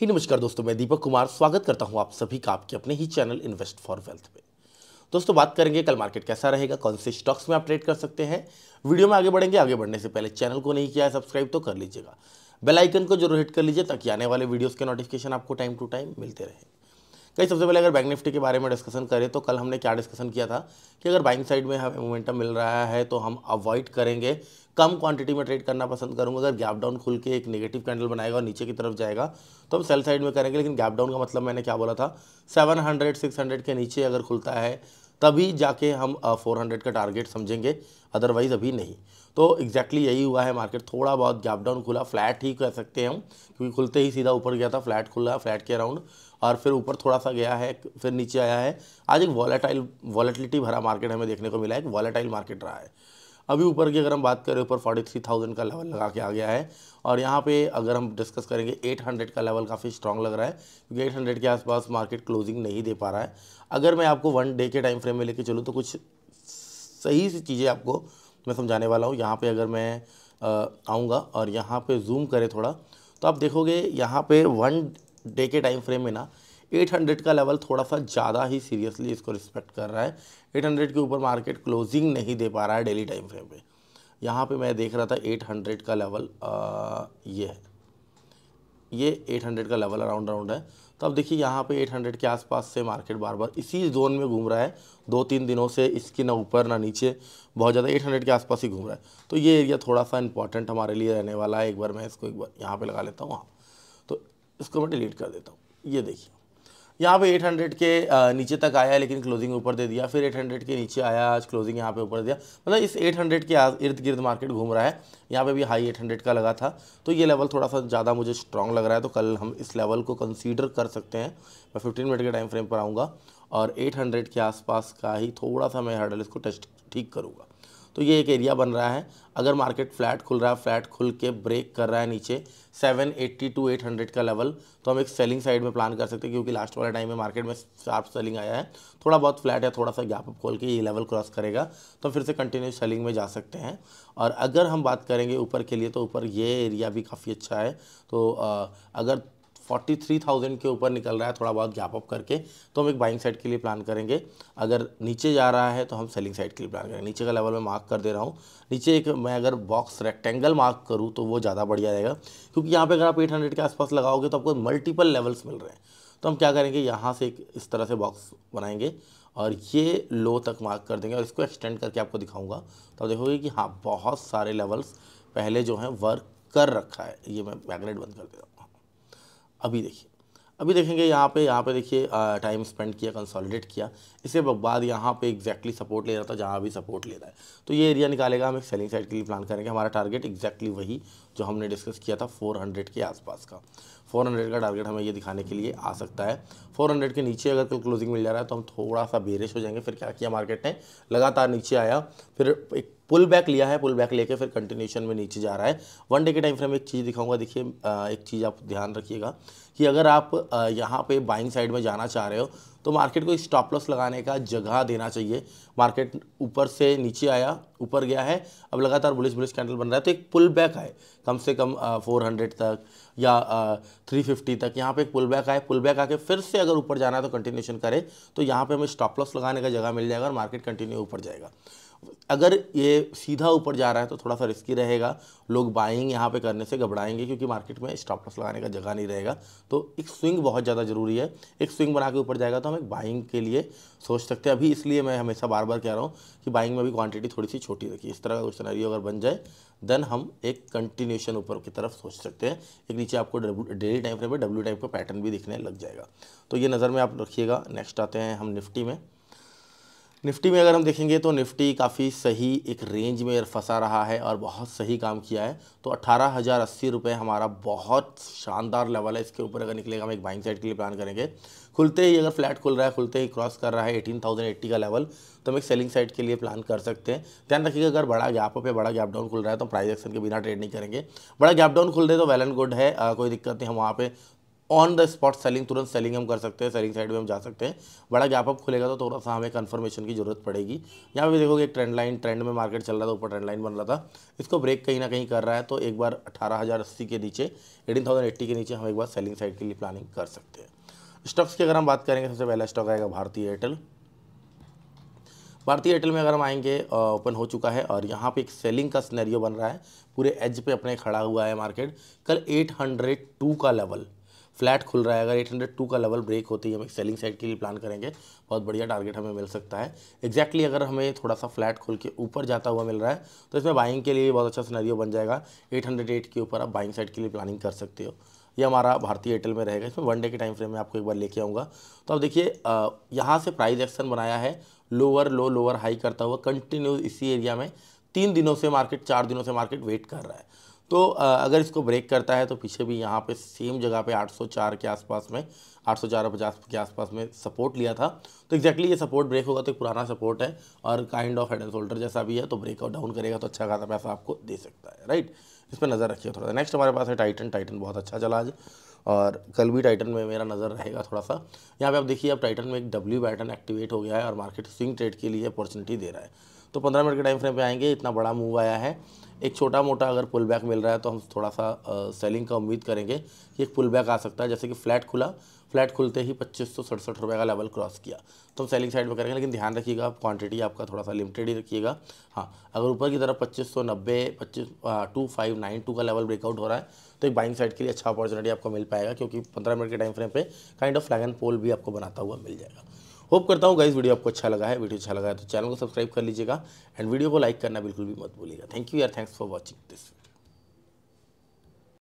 ही नमस्कार दोस्तों मैं दीपक कुमार स्वागत करता हूं आप सभी का आपके अपने ही चैनल इन्वेस्ट फॉर वेल्थ में दोस्तों बात करेंगे कल मार्केट कैसा रहेगा कौन से स्टॉक्स में आप ट्रेड कर सकते हैं वीडियो में आगे बढ़ेंगे आगे बढ़ने से पहले चैनल को नहीं किया है सब्सक्राइब तो कर लीजिएगा बेलाइकन को जरूर हिट कर लीजिए ताकि आने वाले वीडियोज़ के नोटिफिकेशन आपको टाइम टू टाइम मिलते रहे कहीं सबसे पहले अगर बैंक निफ्टी के बारे में डिस्कशन करें तो कल हमने क्या डिस्कशन किया था कि अगर बाइंग साइड में हमें मोमेंटम मिल रहा है तो हम अवॉइड करेंगे कम क्वांटिटी में ट्रेड करना पसंद करूंगा अगर गैप डाउन खुल के एक नेगेटिव कैंडल बनाएगा और नीचे की तरफ जाएगा तो हम सेल साइड में करेंगे लेकिन गैप डाउन का मतलब मैंने क्या बोला था 700 600 के नीचे अगर खुलता है तभी जाके हम फोर हंड्रेड का टारगेट समझेंगे अदरवाइज़ अभी नहीं तो एग्जैक्टली exactly यही हुआ है मार्केट थोड़ा बहुत गैप डाउन खुला फ्लैट ही कह सकते हैं हम क्योंकि खुलते ही सीधा ऊपर गया था फ्लैट खुला फ्लैट के अराउंड और फिर ऊपर थोड़ा सा गया है फिर नीचे आया है आज एक वॉलेटाइल वॉलेटिलिटी भरा मार्केट हमें देखने को मिला है एक वॉलेटाइल मार्केट रहा है अभी ऊपर की अगर हम बात करें ऊपर फोर्टी थ्री थाउजेंड का लेवल लगा के आ गया है और यहाँ पे अगर हम डिस्कस करेंगे एट हंड्रेड का लेवल काफ़ी स्ट्रॉन्ग लग रहा है क्योंकि एट हंड्रेड के आसपास मार्केट क्लोजिंग नहीं दे पा रहा है अगर मैं आपको वन डे के टाइम फ्रेम में लेके चलूँ तो कुछ सही सी चीज़ें आपको मैं समझाने वाला हूँ यहाँ पर अगर मैं आऊँगा और यहाँ पर जूम करें थोड़ा तो आप देखोगे यहाँ पर वन डे के टाइम फ्रेम में ना 800 का लेवल थोड़ा सा ज़्यादा ही सीरियसली इसको रिस्पेक्ट कर रहा है 800 के ऊपर मार्केट क्लोजिंग नहीं दे पा रहा है डेली टाइम फ्रेम पे यहाँ पे मैं देख रहा था 800 का लेवल आ, ये है ये 800 का लेवल अराउंड अराउंड है तो अब देखिए यहाँ पे 800 के आसपास से मार्केट बार बार इसी जोन में घूम रहा है दो तीन दिनों से इसकी ना ऊपर ना नीचे बहुत ज़्यादा 800 के आसपास ही घूम रहा है तो ये एरिया थोड़ा सा इंपॉर्टेंट हमारे लिए रहने वाला है एक बार मैं इसको एक बार यहाँ पर लगा लेता हूँ वहाँ तो इसको मैं डिलीट कर देता हूँ ये देखिए यहाँ पे 800 के नीचे तक आया लेकिन क्लोजिंग ऊपर दे दिया फिर 800 के नीचे आया आज क्लोजिंग यहाँ पे ऊपर दिया मतलब इस 800 के इर्द गिर्द मार्केट घूम रहा है यहाँ पे भी हाई 800 का लगा था तो ये लेवल थोड़ा सा ज़्यादा मुझे स्ट्रॉन्ग लग रहा है तो कल हम इस लेवल को कंसीडर कर सकते हैं मैं फिफ्टीन मिनट के टाइम फ्रेम पर आऊँगा और एट के आसपास का ही थोड़ा सा मैं हर्डल इसको टेस्ट ठीक करूँगा तो ये एक एरिया बन रहा है अगर मार्केट फ्लैट खुल रहा है फ्लैट खुल के ब्रेक कर रहा है नीचे 780 टू 800 का लेवल तो हम एक सेलिंग साइड में प्लान कर सकते हैं क्योंकि लास्ट वाले टाइम में मार्केट में शार्प सेलिंग आया है थोड़ा बहुत फ्लैट है थोड़ा सा गैप अप खोल के ये लेवल क्रॉस करेगा तो फिर से कंटिन्यू सेलिंग में जा सकते हैं और अगर हम बात करेंगे ऊपर के लिए तो ऊपर ये एरिया भी काफ़ी अच्छा है तो अगर फोर्टी थ्री थाउजेंड के ऊपर निकल रहा है थोड़ा बहुत गैप अप करके तो हम एक बाइंग साइड के लिए प्लान करेंगे अगर नीचे जा रहा है तो हम सेलिंग साइड के लिए प्लान करेंगे नीचे का लेवल मैं मार्क कर दे रहा हूँ नीचे एक मैं अगर बॉक्स रेक्टेंगल मार्क करूँ तो वो ज़्यादा बढ़िया रहेगा क्योंकि यहाँ पर अगर आप एट हंड्रेड के आसपास लगाओगे तो आपको मल्टीपल लेवल्स मिल रहे हैं तो हम क्या करेंगे यहाँ से एक इस तरह से बॉक्स बनाएंगे और ये लो तक मार्क कर देंगे और इसको एक्सटेंड करके आपको दिखाऊंगा तो आप देखोगे कि हाँ बहुत सारे लेवल्स पहले जो हैं वर्क कर रखा है ये मैं मैग्नेट बंद कर दे रहा हूँ अभी देखिए अभी देखेंगे यहाँ पे यहाँ पे देखिए टाइम स्पेंड किया कंसोलिडेट किया इसके बाद यहाँ पे एक्जैक्टली सपोर्ट ले रहा था जहाँ भी सपोर्ट ले रहा है तो ये एरिया निकालेगा हम एक सेलिंग साइड के लिए प्लान करेंगे हमारा टारगेट एक्जैक्टली वही जो हमने डिस्कस किया था 400 के आसपास का 400 का टारगेट हमें ये दिखाने के लिए आ सकता है 400 के नीचे अगर कल क्लोजिंग मिल जा रहा है तो हम थोड़ा सा बेरिश हो जाएंगे फिर क्या किया मार्केट ने लगातार नीचे आया फिर एक पुल बैक लिया है पुल बैक लेके फिर कंटिन्यूशन में नीचे जा रहा है वन डे के टाइम फ्रेम एक चीज़ दिखाऊंगा देखिए एक चीज़ आप ध्यान रखिएगा कि अगर आप यहाँ पे बाइंग साइड में जाना चाह रहे हो तो मार्केट को स्टॉप लॉस लगाने का जगह देना चाहिए मार्केट ऊपर से नीचे आया ऊपर गया है अब लगातार बुलिस बुलिस कैंडल बन रहा है तो एक पुल बैक आए कम से कम फोर हंड्रेड तक या थ्री फिफ्टी तक यहाँ पर एक पुल बैक आए पुल बैक आके फिर से अगर ऊपर जाना है तो कंटिन्यूशन करें तो यहाँ पर हमें स्टॉप लॉस लगाने का जगह मिल जाएगा और मार्केट कंटिन्यू ऊपर जाएगा अगर ये सीधा ऊपर जा रहा है तो थोड़ा सा रिस्की रहेगा लोग बाइंग यहाँ पे करने से घबराएंगे क्योंकि मार्केट में स्टॉप लॉस लगाने का जगह नहीं रहेगा तो एक स्विंग बहुत ज़्यादा ज़रूरी है एक स्विंग बना के ऊपर जाएगा तो हम एक बाइंग के लिए सोच सकते हैं अभी इसलिए मैं हमेशा बार बार कह रहा हूँ कि बाइंग में भी क्वांटिटी थोड़ी सी छोटी रखी इस तरह का कुछ सिनेरियो अगर बन जाए देन हम एक कंटिन्यूशन ऊपर की तरफ सोच सकते हैं एक नीचे आपको डेली टाइम फ्रेम पर डब्ल्यू टाइप का पैटर्न भी दिखने लग जाएगा तो ये नज़र में आप रखिएगा नेक्स्ट आते हैं हम निफ्टी में निफ्टी में अगर हम देखेंगे तो निफ्टी काफ़ी सही एक रेंज में फंसा रहा है और बहुत सही काम किया है तो अट्ठारह हज़ार अस्सी रुपये हमारा बहुत शानदार लेवल है इसके ऊपर अगर निकलेगा हम एक बाइंग साइड के लिए प्लान करेंगे खुलते ही अगर फ्लैट खुल रहा है खुलते ही क्रॉस कर रहा है एटीन थाउजेंड एट्टी का लेवल तो हम एक सेलिंग साइड के लिए प्लान कर सकते हैं ध्यान रखिएगा अगर बड़ा गैप पर बड़ा गैप डाउन खुल रहा है तो प्राइजेक्शन एक्शन के बिना ट्रेड नहीं करेंगे बड़ा गैप डाउन खुल रहे तो वेल एंड गुड है कोई दिक्कत नहीं हम वहाँ पर ऑन द स्पॉट सेलिंग तुरंत सेलिंग हम कर सकते हैं सेलिंग साइड में हम जा सकते हैं बड़ा गैप अप खुलेगा तो थोड़ा सा हमें कन्फर्मेशन की जरूरत पड़ेगी यहाँ पे देखोगे एक ट्रेंड लाइन ट्रेंड में मार्केट चल रहा था ऊपर ट्रेंड लाइन बन रहा था इसको ब्रेक कहीं ना कहीं कर रहा है तो एक बार अठारह के नीचे एटीन के नीचे हम एक बार सेलिंग साइड के लिए प्लानिंग कर सकते हैं स्टॉक्स की अगर हम बात करेंगे सबसे पहला स्टॉक आएगा भारतीय एयरटेल भारतीय एयरटेल में अगर हम आएंगे ओपन हो चुका है और यहाँ पे एक सेलिंग का स्नैरियो बन रहा है पूरे एज पे अपने खड़ा हुआ है मार्केट कल 802 का लेवल फ्लैट खुल रहा है अगर 802 का लेवल ब्रेक होती है हम एक सेलिंग साइड के लिए प्लान करेंगे बहुत बढ़िया टारगेट हमें मिल सकता है एक्जैक्टली अगर हमें थोड़ा सा फ्लैट खुल के ऊपर जाता हुआ मिल रहा है तो इसमें बाइंग के लिए बहुत अच्छा सिनेरियो बन जाएगा 808 के ऊपर आप बाइंग साइड के लिए प्लानिंग कर सकते हो ये हमारा भारतीय एयरटेल में रहेगा इसमें वन डे के टाइम फ्रेम में आपको एक बार लेके आऊँगा तो अब देखिए यहाँ से प्राइस एक्शन बनाया है लोअर लो लोअर हाई करता हुआ कंटिन्यू इसी एरिया में तीन दिनों से मार्केट चार दिनों से मार्केट वेट कर रहा है तो अगर इसको ब्रेक करता है तो पीछे भी यहाँ पे सेम जगह पे 804 के आसपास में 804 पचास के आसपास में सपोर्ट लिया था तो एक्जैक्टली ये सपोर्ट ब्रेक होगा तो एक पुराना सपोर्ट है और kind of head and shoulder जैसा भी है तो ब्रेकआउट डाउन करेगा तो अच्छा खासा पैसा आपको दे सकता है राइट इस पर नज़र रखिए थोड़ा सा नेक्स्ट हमारे पास है टाइटन टाइटन बहुत अच्छा चला आज और कल भी टाइटन में मेरा नज़र रहेगा थोड़ा सा यहाँ पे आप देखिए अब टाइटन में एक डब्ल्यू बैटन एक्टिवेट हो गया है और मार्केट स्विंग ट्रेड के लिए अपॉर्चुनिटी दे रहा है तो पंद्रह मिनट के टाइम फ्रेम पर आएंगे इतना बड़ा मूव आया है एक छोटा मोटा अगर पुल बैक मिल रहा है तो हम थोड़ा सा सेलिंग का उम्मीद करेंगे कि एक पुल बैक आ सकता है जैसे कि फ्लैट खुला फ्लैट खुलते ही पच्चीस सौ सड़सठ रुपये का लेवल क्रॉस किया तो हम सेलिंग साइड में करेंगे लेकिन ध्यान रखिएगा क्वांटिटी आपका थोड़ा सा लिमिटेड ही रखिएगा हाँ अगर ऊपर की तरफ पच्चीस सौ नब्बे पच्चीस टू फाइव नाइन टू का लेवल ब्रेकआउट हो रहा है तो एक बाइंग साइड के लिए अच्छा अपॉर्चुनिटी आपको मिल पाएगा क्योंकि पंद्रह मिनट के टाइम फ्रेम पर kind of flag and pole भी आपको बनाता हुआ मिल जाएगा होप करता हूँ गाइज वीडियो आपको अच्छा लगा है वीडियो अच्छा लगा है तो चैनल को सब्सक्राइब कर लीजिएगा एंड वीडियो को लाइक करना बिल्कुल भी मत भूलिएगा थैंक यू यार थैंक्स फॉर वॉचिंग दिस